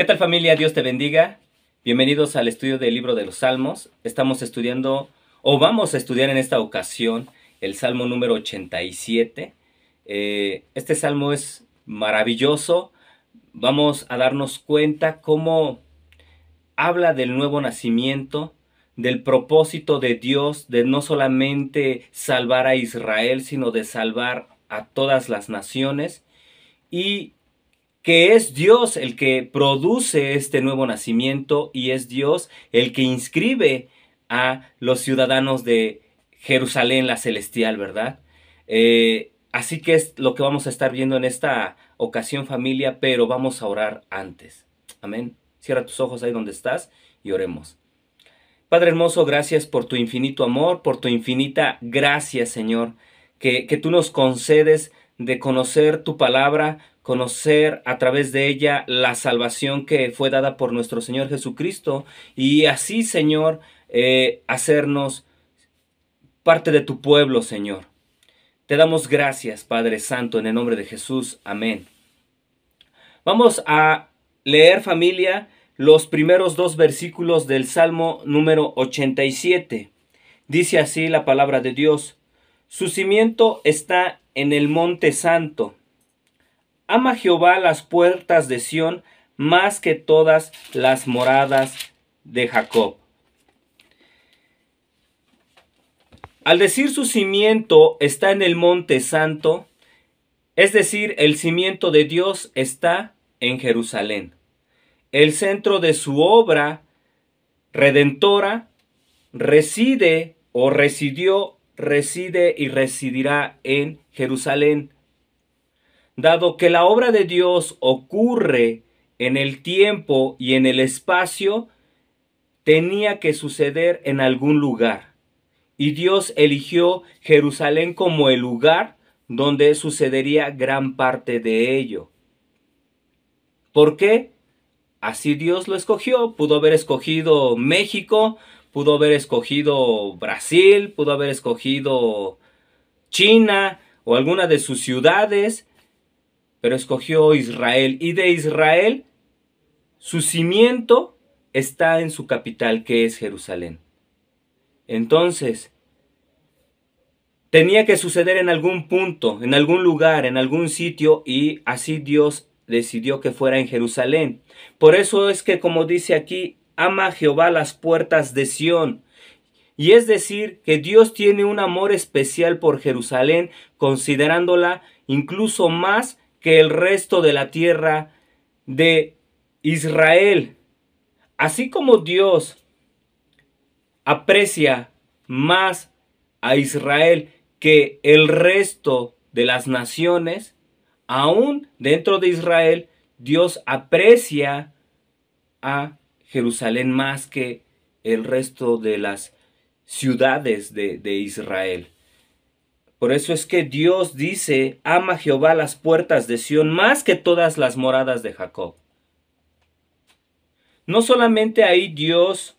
¿Qué tal familia? Dios te bendiga. Bienvenidos al estudio del libro de los Salmos. Estamos estudiando o vamos a estudiar en esta ocasión el Salmo número 87. Eh, este salmo es maravilloso. Vamos a darnos cuenta cómo habla del nuevo nacimiento, del propósito de Dios de no solamente salvar a Israel, sino de salvar a todas las naciones. Y que es Dios el que produce este nuevo nacimiento y es Dios el que inscribe a los ciudadanos de Jerusalén la celestial, ¿verdad? Eh, así que es lo que vamos a estar viendo en esta ocasión familia, pero vamos a orar antes. Amén. Cierra tus ojos ahí donde estás y oremos. Padre hermoso, gracias por tu infinito amor, por tu infinita gracia, Señor, que, que tú nos concedes de conocer tu palabra conocer a través de ella la salvación que fue dada por nuestro Señor Jesucristo y así, Señor, eh, hacernos parte de tu pueblo, Señor. Te damos gracias, Padre Santo, en el nombre de Jesús. Amén. Vamos a leer, familia, los primeros dos versículos del Salmo número 87. Dice así la palabra de Dios. Su cimiento está en el monte santo Ama Jehová las puertas de Sión más que todas las moradas de Jacob. Al decir su cimiento está en el monte santo, es decir, el cimiento de Dios está en Jerusalén. El centro de su obra redentora reside o residió, reside y residirá en Jerusalén dado que la obra de Dios ocurre en el tiempo y en el espacio, tenía que suceder en algún lugar. Y Dios eligió Jerusalén como el lugar donde sucedería gran parte de ello. ¿Por qué? Así Dios lo escogió. Pudo haber escogido México, pudo haber escogido Brasil, pudo haber escogido China o alguna de sus ciudades, pero escogió Israel. Y de Israel, su cimiento está en su capital, que es Jerusalén. Entonces, tenía que suceder en algún punto, en algún lugar, en algún sitio, y así Dios decidió que fuera en Jerusalén. Por eso es que, como dice aquí, ama Jehová las puertas de Sión. Y es decir, que Dios tiene un amor especial por Jerusalén, considerándola incluso más que el resto de la tierra de Israel. Así como Dios aprecia más a Israel que el resto de las naciones, aún dentro de Israel, Dios aprecia a Jerusalén más que el resto de las ciudades de, de Israel. Por eso es que Dios dice, ama Jehová las puertas de Sión más que todas las moradas de Jacob. No solamente ahí Dios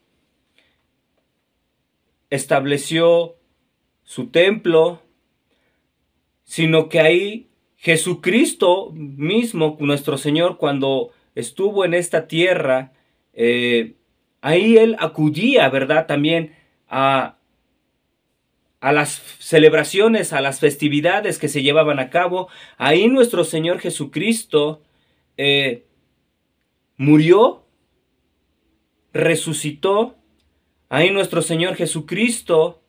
estableció su templo, sino que ahí Jesucristo mismo, nuestro Señor, cuando estuvo en esta tierra, eh, ahí Él acudía, ¿verdad? También a, a las celebraciones, a las festividades que se llevaban a cabo. Ahí nuestro Señor Jesucristo eh, murió, resucitó. Ahí nuestro Señor Jesucristo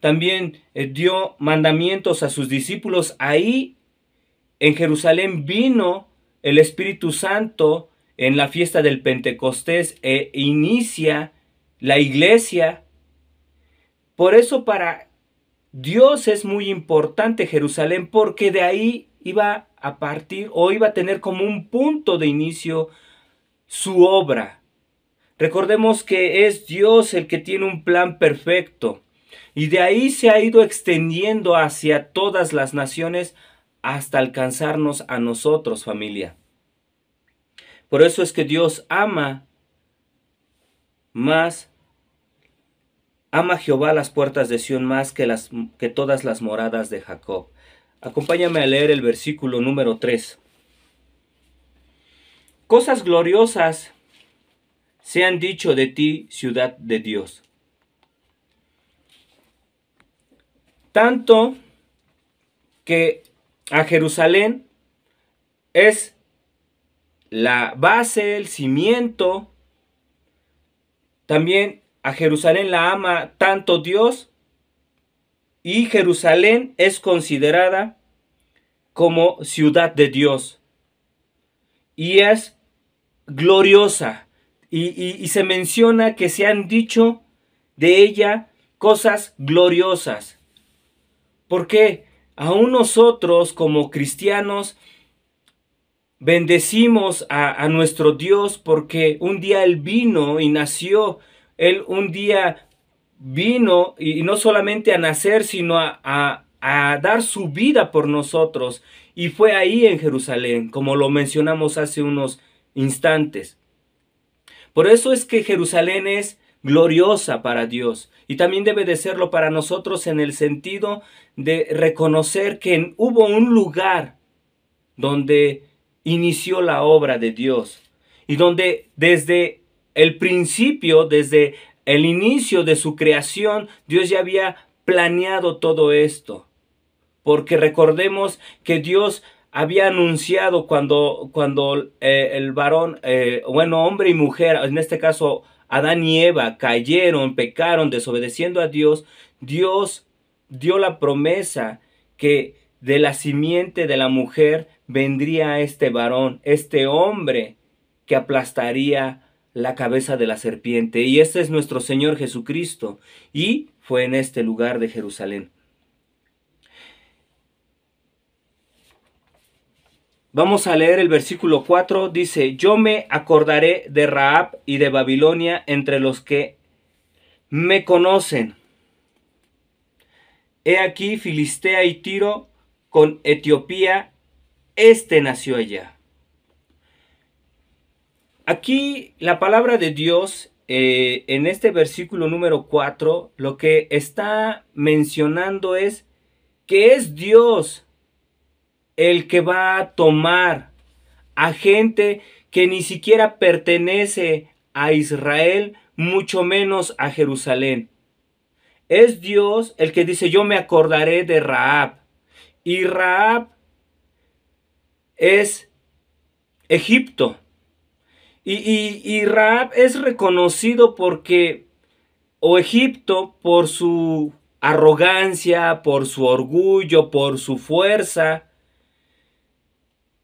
también eh, dio mandamientos a sus discípulos. Ahí en Jerusalén vino el Espíritu Santo en la fiesta del Pentecostés e inicia la iglesia. Por eso para Dios es muy importante Jerusalén porque de ahí iba a partir o iba a tener como un punto de inicio su obra. Recordemos que es Dios el que tiene un plan perfecto y de ahí se ha ido extendiendo hacia todas las naciones hasta alcanzarnos a nosotros familia. Por eso es que Dios ama más Ama Jehová las puertas de Sión más que, las, que todas las moradas de Jacob. Acompáñame a leer el versículo número 3. Cosas gloriosas se han dicho de ti, ciudad de Dios. Tanto que a Jerusalén es la base, el cimiento, también a Jerusalén la ama tanto Dios y Jerusalén es considerada como ciudad de Dios y es gloriosa. Y, se menciona que se han dicho de ella cosas gloriosas. Porque aún nosotros como cristianos bendecimos a, a nuestro Dios porque un día Él vino y nació él un día vino y no solamente a nacer, sino a, dar su vida por nosotros. Y fue ahí en Jerusalén, como lo mencionamos hace unos instantes. Por eso es que Jerusalén es gloriosa para Dios y también debe de serlo para nosotros en el sentido de reconocer que hubo un lugar donde inició la obra de Dios y donde desde el principio, desde el inicio de su creación, Dios ya había planeado todo esto. Porque recordemos que Dios había anunciado cuando, cuando eh, el varón, eh, bueno, hombre y mujer, en este caso Adán y Eva, cayeron, pecaron, desobedeciendo a Dios, Dios dio la promesa que de la simiente de la mujer vendría este varón, este hombre que aplastaría la cabeza de la serpiente. Y este es nuestro Señor Jesucristo. Y fue en este lugar de Jerusalén. Vamos a leer el versículo 4. Dice, yo me acordaré de Raab y de Babilonia entre los que me conocen. He aquí Filistea y Tiro con Etiopía, este nació allá. Aquí la palabra de Dios eh, en este versículo número 4 lo que está mencionando es que es Dios el que va a tomar a gente que ni siquiera pertenece a Israel, mucho menos a Jerusalén. Es Dios el que dice, yo me acordaré de Raab. Y Raab es Egipto. Y, Raab es reconocido porque, o Egipto, por su arrogancia, por su orgullo, por su fuerza.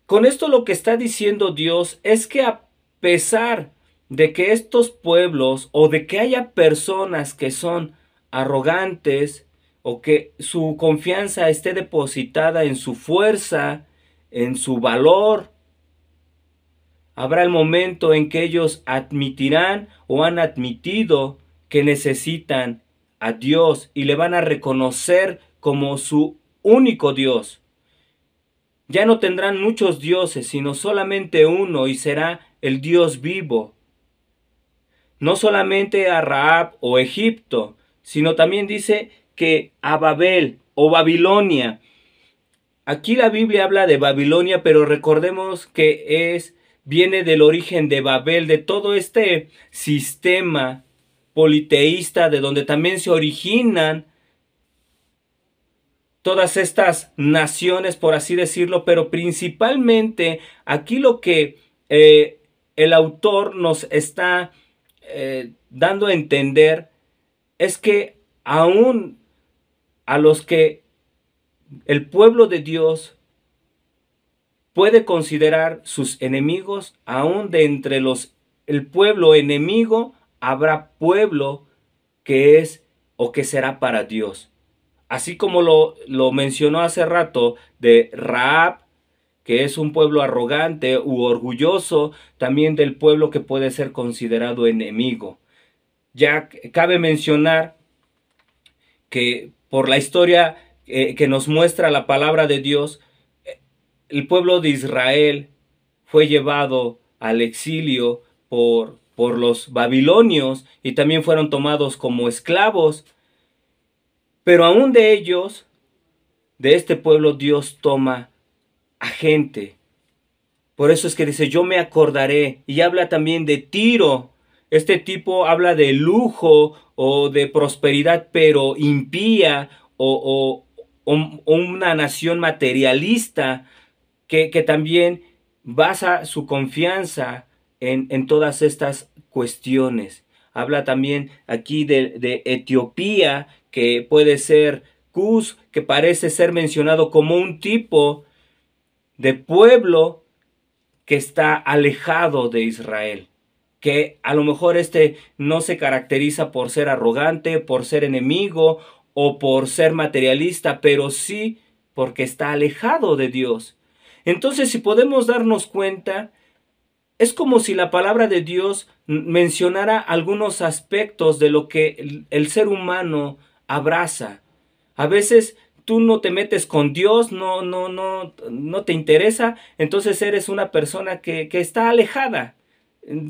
Con esto lo que está diciendo Dios es que a pesar de que estos pueblos o de que haya personas que son arrogantes o que su confianza esté depositada en su fuerza, en su valor, Habrá el momento en que ellos admitirán o han admitido que necesitan a Dios y le van a reconocer como su único Dios. Ya no tendrán muchos dioses, sino solamente uno y será el Dios vivo. No solamente a Raab o Egipto, sino también dice que a Babel o Babilonia. Aquí la Biblia habla de Babilonia, pero recordemos que es viene del origen de Babel, de todo este sistema politeísta de donde también se originan todas estas naciones, por así decirlo, pero principalmente aquí lo que eh, el autor nos está eh, dando a entender es que aún a los que el pueblo de Dios puede considerar sus enemigos, aún de entre los el pueblo enemigo habrá pueblo que es o que será para Dios. Así como lo, mencionó hace rato de Raab, que es un pueblo arrogante u orgulloso, también del pueblo que puede ser considerado enemigo. Ya cabe mencionar que por la historia eh, que nos muestra la palabra de Dios, el pueblo de Israel fue llevado al exilio por, por los babilonios y también fueron tomados como esclavos. Pero aún de ellos, de este pueblo, Dios toma a gente. Por eso es que dice, yo me acordaré. Y habla también de tiro. Este tipo habla de lujo o de prosperidad, pero impía o una nación materialista que, también basa su confianza en, todas estas cuestiones. Habla también aquí de, Etiopía, que puede ser Cus, que parece ser mencionado como un tipo de pueblo que está alejado de Israel, que a lo mejor este no se caracteriza por ser arrogante, por ser enemigo o por ser materialista, pero sí porque está alejado de Dios. Entonces, si podemos darnos cuenta, es como si la palabra de Dios mencionara algunos aspectos de lo que el, ser humano abraza. A veces tú no te metes con Dios, no, no, no, no te interesa, entonces eres una persona que, que está alejada.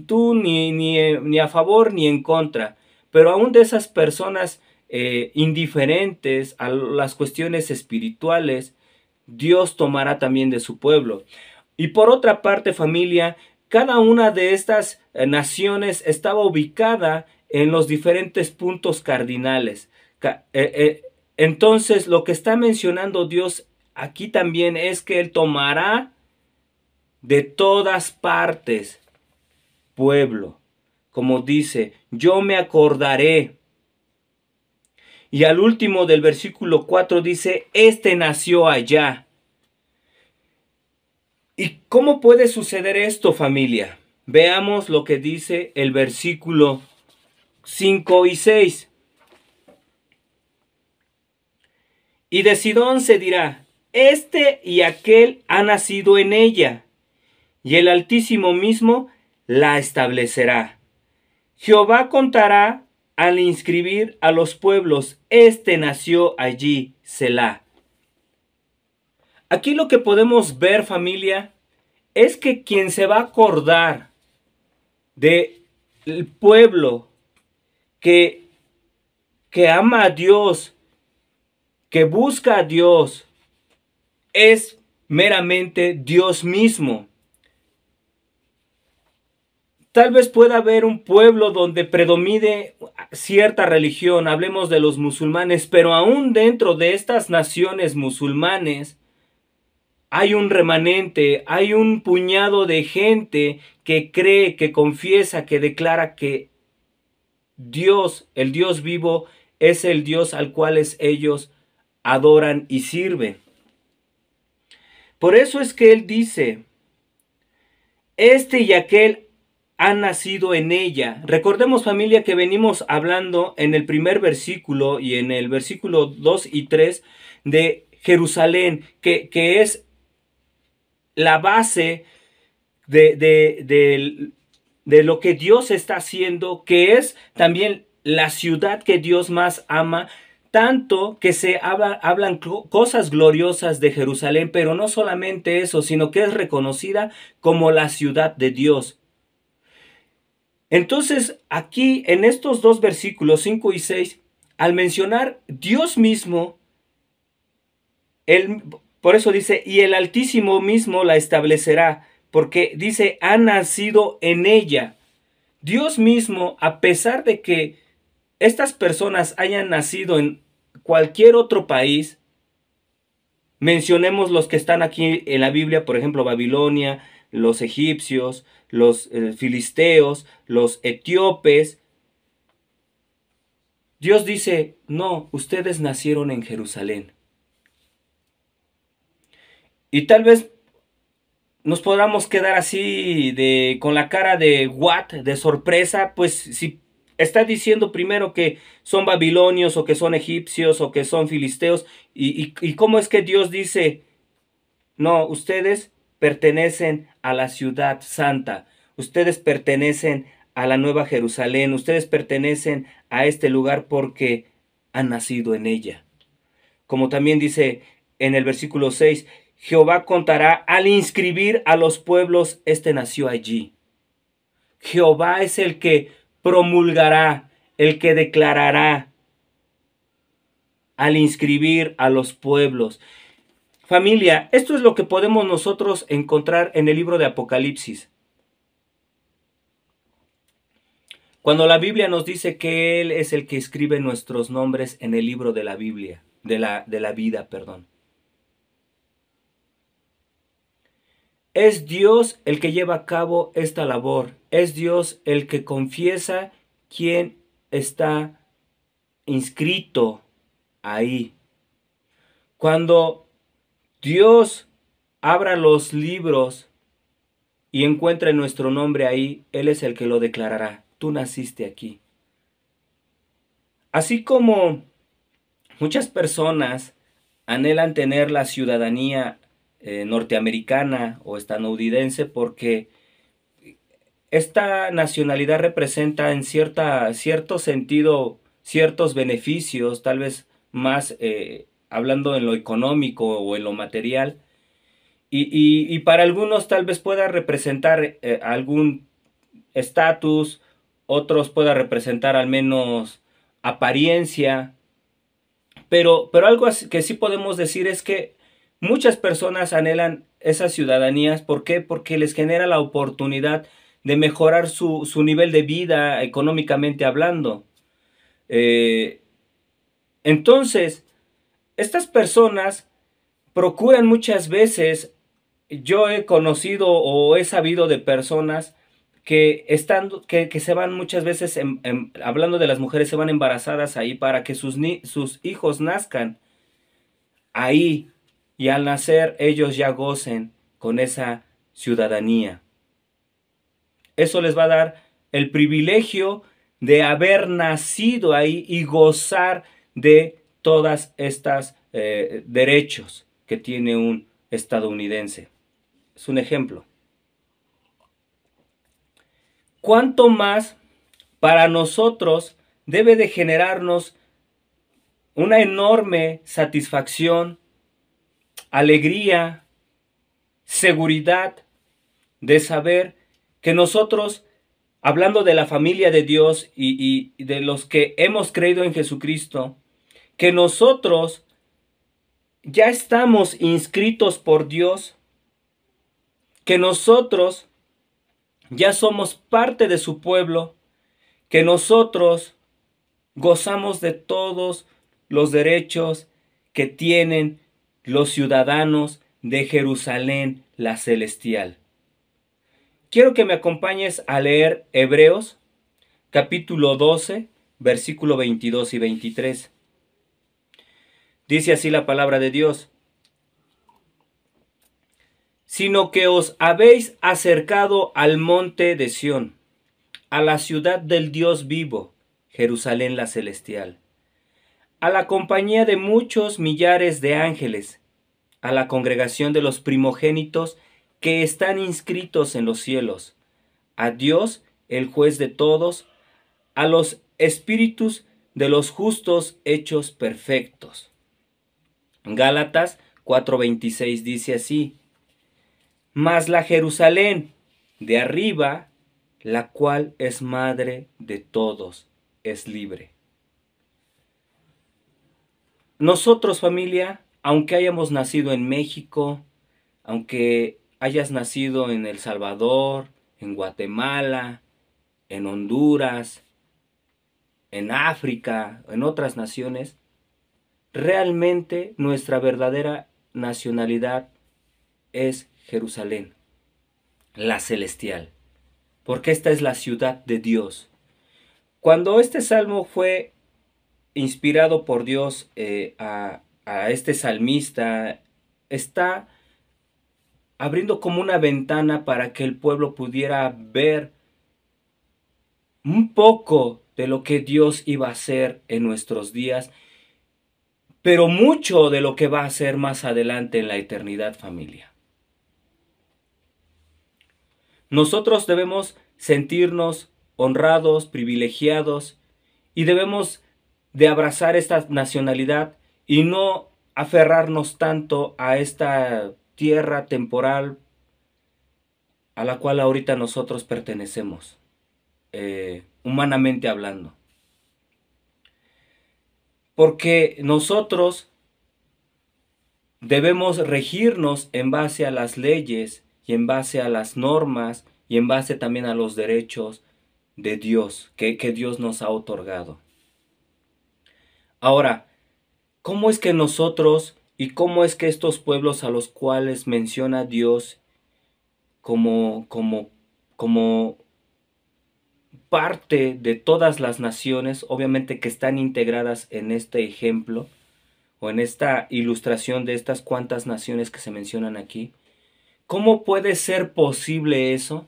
Tú ni, ni, ni, a favor ni en contra. Pero aún de esas personas eh, indiferentes a las cuestiones espirituales, Dios tomará también de su pueblo. Y por otra parte, familia, cada una de estas eh, naciones estaba ubicada en los diferentes puntos cardinales. Eh, eh, entonces, lo que está mencionando Dios aquí también es que Él tomará de todas partes pueblo. Como dice, yo me acordaré y al último del versículo 4 dice, este nació allá. ¿Y cómo puede suceder esto, familia? Veamos lo que dice el versículo 5 y 6. Y de Sidón se dirá, este y aquel ha nacido en ella, y el Altísimo mismo la establecerá. Jehová contará al inscribir a los pueblos, este nació allí, Selah. Aquí lo que podemos ver, familia, es que quien se va a acordar del el pueblo que, que ama a Dios, que busca a Dios, es meramente Dios mismo. Tal vez pueda haber un pueblo donde predomine cierta religión, hablemos de los musulmanes, pero aún dentro de estas naciones musulmanes hay un remanente, hay un puñado de gente que cree, que confiesa, que declara que Dios, el Dios vivo, es el Dios al cual ellos adoran y sirven. Por eso es que Él dice, este y aquel ha nacido en ella. Recordemos familia que venimos hablando en el primer versículo y en el versículo 2 y 3 de Jerusalén, que, que es la base de, de, de lo que Dios está haciendo, que es también la ciudad que Dios más ama, tanto que se hablan cosas gloriosas de Jerusalén, pero no solamente eso, sino que es reconocida como la ciudad de Dios. Entonces, aquí en estos dos versículos 5 y 6, al mencionar Dios mismo, por eso dice, y el Altísimo mismo la establecerá, porque dice, ha nacido en ella. Dios mismo, a pesar de que estas personas hayan nacido en cualquier otro país, mencionemos los que están aquí en la Biblia, por ejemplo, Babilonia, los egipcios, los eh, filisteos, los etíopes. Dios dice, no, ustedes nacieron en Jerusalén. Y tal vez nos podamos quedar así de, con la cara de what, de sorpresa, pues si está diciendo primero que son babilonios o que son egipcios o que son filisteos, y cómo es que Dios dice, no, ustedes pertenecen a la ciudad santa, ustedes pertenecen a la Nueva Jerusalén, ustedes pertenecen a este lugar porque han nacido en ella. Como también dice en el versículo 6, Jehová contará al inscribir a los pueblos, este nació allí. Jehová es el que promulgará, el que declarará al inscribir a los pueblos. Familia, esto es lo que podemos nosotros encontrar en el libro de Apocalipsis. Cuando la Biblia nos dice que Él es el que escribe nuestros nombres en el libro de la Biblia, de la, de la vida, perdón. Es Dios el que lleva a cabo esta labor. Es Dios el que confiesa quién está inscrito ahí. Cuando Dios abra los libros y encuentre nuestro nombre ahí, Él es el que lo declarará. Tú naciste aquí. Así como muchas personas anhelan tener la ciudadanía eh, norteamericana o estadounidense porque esta nacionalidad representa en cierta, cierto sentido ciertos beneficios, tal vez más eh, hablando en lo económico o en lo material. Y, para algunos tal vez pueda representar eh, algún estatus, otros pueda representar al menos apariencia. Pero, pero algo que sí podemos decir es que muchas personas anhelan esas ciudadanías. ¿Por qué? Porque les genera la oportunidad de mejorar su, nivel de vida económicamente hablando. Eh, entonces, estas personas procuran muchas veces, yo he conocido o he sabido de personas que, que, se van muchas veces, hablando de las mujeres, se van embarazadas ahí para que sus, sus hijos nazcan ahí y al nacer ellos ya gocen con esa ciudadanía. Eso les va a dar el privilegio de haber nacido ahí y gozar de todas estas eh, derechos que tiene un estadounidense. Es un ejemplo. ¿Cuánto más para nosotros debe de generarnos una enorme satisfacción, alegría, seguridad de saber que nosotros, hablando de la familia de Dios y de los que hemos creído en Jesucristo, que nosotros ya estamos inscritos por Dios, que nosotros ya somos parte de su pueblo, que nosotros gozamos de todos los derechos que tienen los ciudadanos de Jerusalén la celestial. Quiero que me acompañes a leer Hebreos capítulo 12, versículo 22 y 23. Dice así la palabra de Dios, sino que os habéis acercado al monte de Sión, a la ciudad del Dios vivo, Jerusalén la celestial, a la compañía de muchos millares de ángeles, a la congregación de los primogénitos que están inscritos en los cielos, a Dios, el juez de todos, a los espíritus de los justos hechos perfectos. Gálatas 4:26 dice así, mas la Jerusalén de arriba, la cual es madre de todos, es libre. Nosotros familia, aunque hayamos nacido en México, aunque hayas nacido en El Salvador, en Guatemala, en Honduras, en África, en otras naciones, Realmente nuestra verdadera nacionalidad es Jerusalén, la celestial, porque esta es la ciudad de Dios. Cuando este salmo fue inspirado por Dios eh, a este salmista, está abriendo como una ventana para que el pueblo pudiera ver un poco de lo que Dios iba a hacer en nuestros días pero mucho de lo que va a ser más adelante en la eternidad familia. Nosotros debemos sentirnos honrados, privilegiados, y debemos de abrazar esta nacionalidad y no aferrarnos tanto a esta tierra temporal a la cual ahorita nosotros pertenecemos, eh, humanamente hablando porque nosotros debemos regirnos en base a las leyes y en base a las normas y en base también a los derechos de Dios que, que Dios nos ha otorgado. Ahora, ¿cómo es que nosotros y cómo es que estos pueblos a los cuales menciona Dios como, como, como parte de todas las naciones, obviamente que están integradas en este ejemplo o en esta ilustración de estas cuantas naciones que se mencionan aquí. ¿Cómo puede ser posible eso?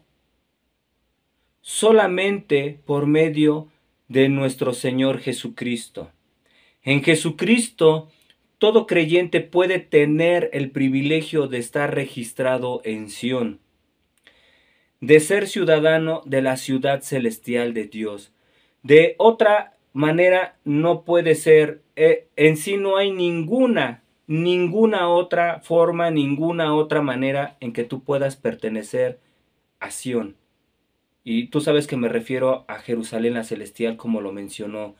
Solamente por medio de nuestro Señor Jesucristo. En Jesucristo, todo creyente puede tener el privilegio de estar registrado en Sión de ser ciudadano de la ciudad celestial de Dios. De otra manera no puede ser, eh, en sí no hay ninguna, ninguna otra forma, ninguna otra manera en que tú puedas pertenecer a Sión. Y tú sabes que me refiero a Jerusalén la celestial como lo mencionó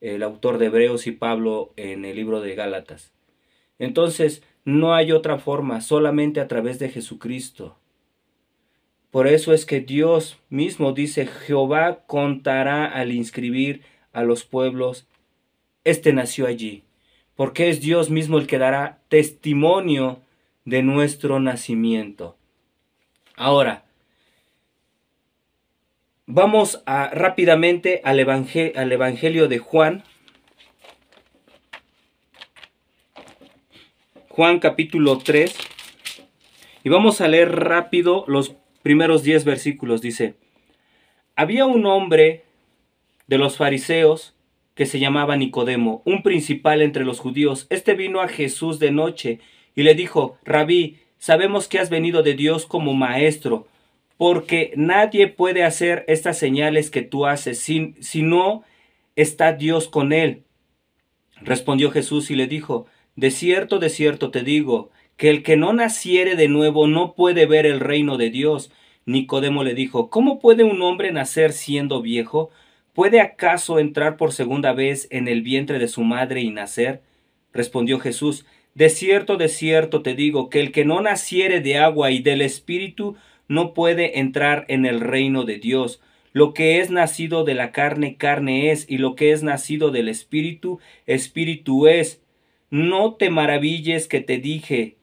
el autor de Hebreos y Pablo en el libro de Gálatas. Entonces, no hay otra forma, solamente a través de Jesucristo. Por eso es que Dios mismo dice, Jehová contará al inscribir a los pueblos, este nació allí, porque es Dios mismo el que dará testimonio de nuestro nacimiento. Ahora, vamos a, rápidamente al, al Evangelio de Juan. Juan capítulo 3. Y vamos a leer rápido los primeros 10 versículos dice, había un hombre de los fariseos que se llamaba Nicodemo, un principal entre los judíos. Este vino a Jesús de noche y le dijo, Rabí, sabemos que has venido de Dios como maestro, porque nadie puede hacer estas señales que tú haces sin si no está Dios con él. Respondió Jesús y le dijo, De cierto, de cierto te digo, que el que no naciere de nuevo no puede ver el reino de Dios. Nicodemo le dijo, ¿cómo puede un hombre nacer siendo viejo? ¿Puede acaso entrar por segunda vez en el vientre de su madre y nacer? Respondió Jesús, De cierto, de cierto te digo, que el que no naciere de agua y del Espíritu no puede entrar en el reino de Dios. Lo que es nacido de la carne, carne es, y lo que es nacido del Espíritu, Espíritu es. No te maravilles que te dije,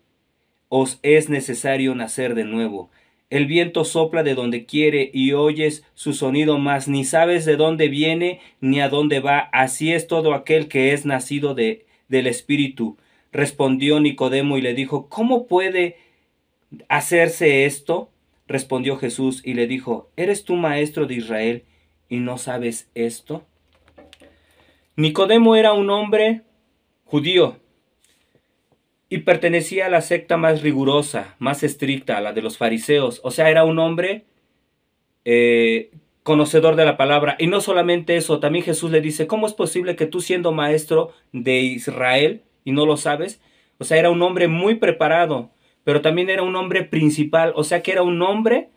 os es necesario nacer de nuevo. El viento sopla de donde quiere y oyes su sonido, mas ni sabes de dónde viene ni a dónde va. Así es todo aquel que es nacido de, del Espíritu. Respondió Nicodemo y le dijo, ¿Cómo puede hacerse esto? Respondió Jesús y le dijo, ¿Eres tú maestro de Israel y no sabes esto? Nicodemo era un hombre judío, y pertenecía a la secta más rigurosa, más estricta, a la de los fariseos. O sea, era un hombre eh, conocedor de la palabra. Y no solamente eso, también Jesús le dice, ¿cómo es posible que tú siendo maestro de Israel y no lo sabes? O sea, era un hombre muy preparado, pero también era un hombre principal, o sea que era un hombre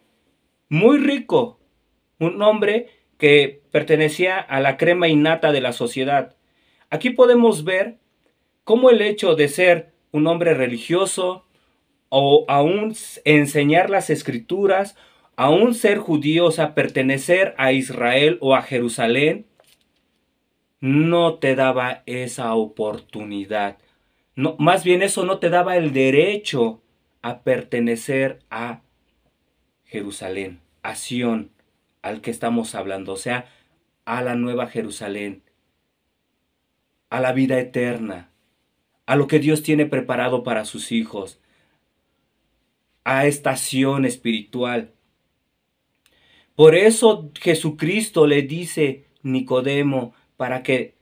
muy rico, un hombre que pertenecía a la crema innata de la sociedad. Aquí podemos ver cómo el hecho de ser un hombre religioso, o aún enseñar las escrituras, un ser judío, o sea, pertenecer a Israel o a Jerusalén, no te daba esa oportunidad. No, más bien eso no te daba el derecho a pertenecer a Jerusalén, a Sión, al que estamos hablando, o sea, a la nueva Jerusalén, a la vida eterna a lo que Dios tiene preparado para sus hijos, a estación espiritual. Por eso Jesucristo le dice, Nicodemo, para que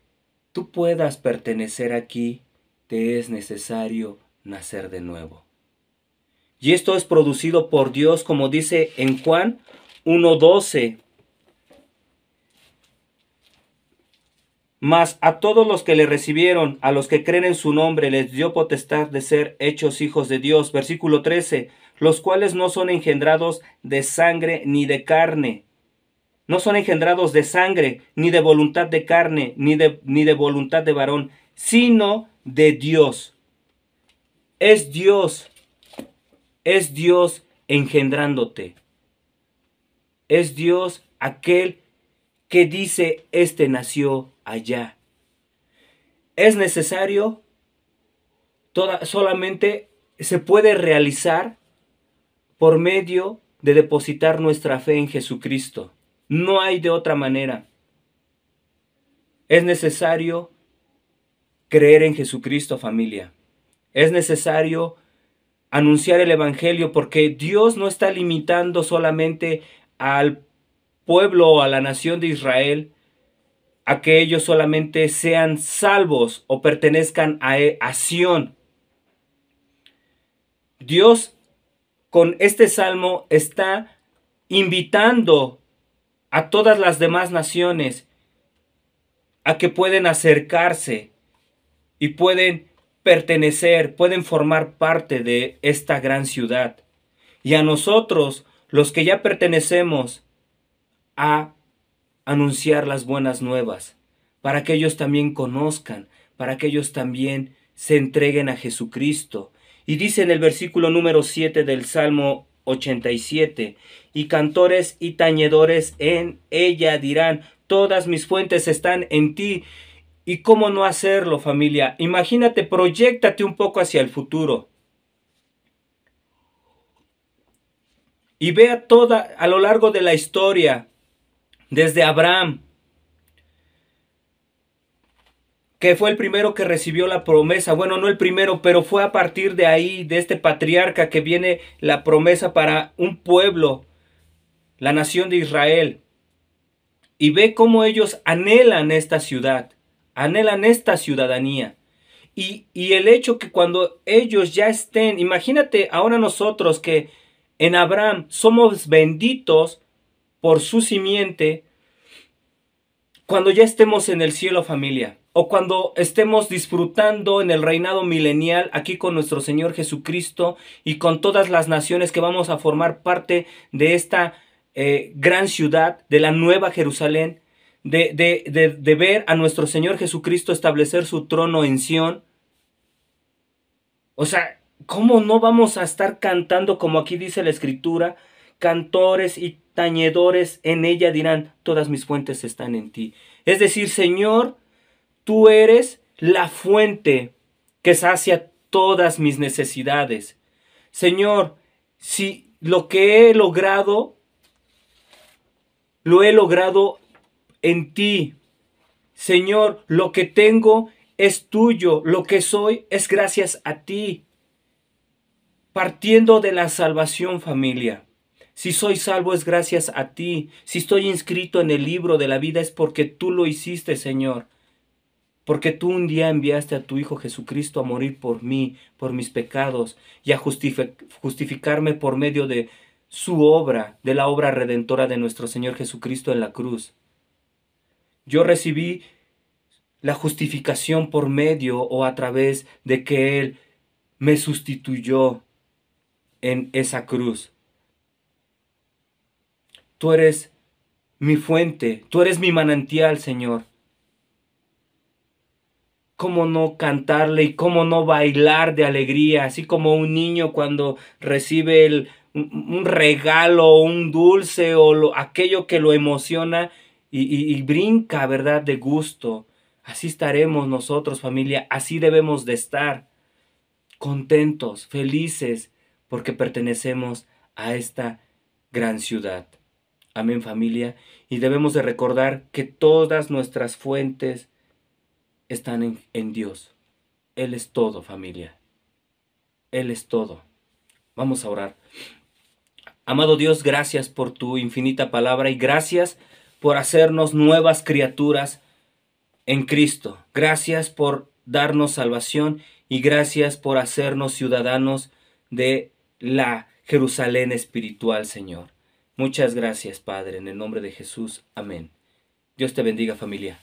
tú puedas pertenecer aquí, te es necesario nacer de nuevo. Y esto es producido por Dios, como dice en Juan 1.12. Mas a todos los que le recibieron, a los que creen en su nombre, les dio potestad de ser hechos hijos de Dios. Versículo 13, los cuales no son engendrados de sangre ni de carne. No son engendrados de sangre, ni de voluntad de carne, ni de, ni de voluntad de varón, sino de Dios. Es Dios, es Dios engendrándote. Es Dios aquel que dice, este nació allá. Es necesario, solamente se puede realizar por medio de depositar nuestra fe en Jesucristo. No hay de otra manera. Es necesario creer en Jesucristo familia. Es necesario anunciar el Evangelio porque Dios no está limitando solamente al pueblo o a la nación de Israel a que ellos solamente sean salvos o pertenezcan a, e, a Dios con este salmo está invitando a todas las demás naciones a que pueden acercarse y pueden pertenecer, pueden formar parte de esta gran ciudad. Y a nosotros, los que ya pertenecemos a anunciar las buenas nuevas, para que ellos también conozcan, para que ellos también se entreguen a Jesucristo. Y dice en el versículo número 7 del Salmo 87, y cantores y tañedores en ella dirán, todas mis fuentes están en ti. ¿Y cómo no hacerlo, familia? Imagínate, proyectate un poco hacia el futuro. Y vea toda a lo largo de la historia desde Abraham, que fue el primero que recibió la promesa. Bueno, no el primero, pero fue a partir de ahí, de este patriarca, que viene la promesa para un pueblo, la nación de Israel. Y ve cómo ellos anhelan esta ciudad, anhelan esta ciudadanía. Y, y el hecho que cuando ellos ya estén, imagínate ahora nosotros que en Abraham somos benditos por su simiente cuando ya estemos en el cielo familia o cuando estemos disfrutando en el reinado milenial aquí con nuestro Señor Jesucristo y con todas las naciones que vamos a formar parte de esta eh, gran ciudad, de la nueva Jerusalén, de, de ver a nuestro Señor Jesucristo establecer su trono en Sión. O sea, ¿cómo no vamos a estar cantando como aquí dice la Escritura? cantores y tañedores en ella dirán, todas mis fuentes están en ti. Es decir, Señor, tú eres la fuente que sacia todas mis necesidades. Señor, si lo que he logrado, lo he logrado en ti. Señor, lo que tengo es tuyo, lo que soy es gracias a ti. Partiendo de la salvación familia. Si soy salvo es gracias a ti. Si estoy inscrito en el libro de la vida es porque tú lo hiciste, Señor. Porque tú un día enviaste a tu Hijo Jesucristo a morir por mí, por mis pecados, y a justificarme por medio de su obra, de la obra redentora de nuestro Señor Jesucristo en la cruz. Yo recibí la justificación por medio o a través de que Él me sustituyó en esa cruz. Tú eres mi fuente, tú eres mi manantial, Señor. ¿Cómo no cantarle y cómo no bailar de alegría? Así como un niño cuando recibe un regalo, un dulce o aquello que lo emociona y, y brinca, ¿verdad? De gusto. Así estaremos nosotros, familia. Así debemos de estar. Contentos, felices, porque pertenecemos a esta gran ciudad. Amén familia. Y debemos de recordar que todas nuestras fuentes están en, en, Dios. Él es todo familia. Él es todo. Vamos a orar. Amado Dios, gracias por tu infinita palabra y gracias por hacernos nuevas criaturas en Cristo. Gracias por darnos salvación y gracias por hacernos ciudadanos de la Jerusalén espiritual, Señor. Muchas gracias, Padre, en el nombre de Jesús. Amén. Dios te bendiga familia.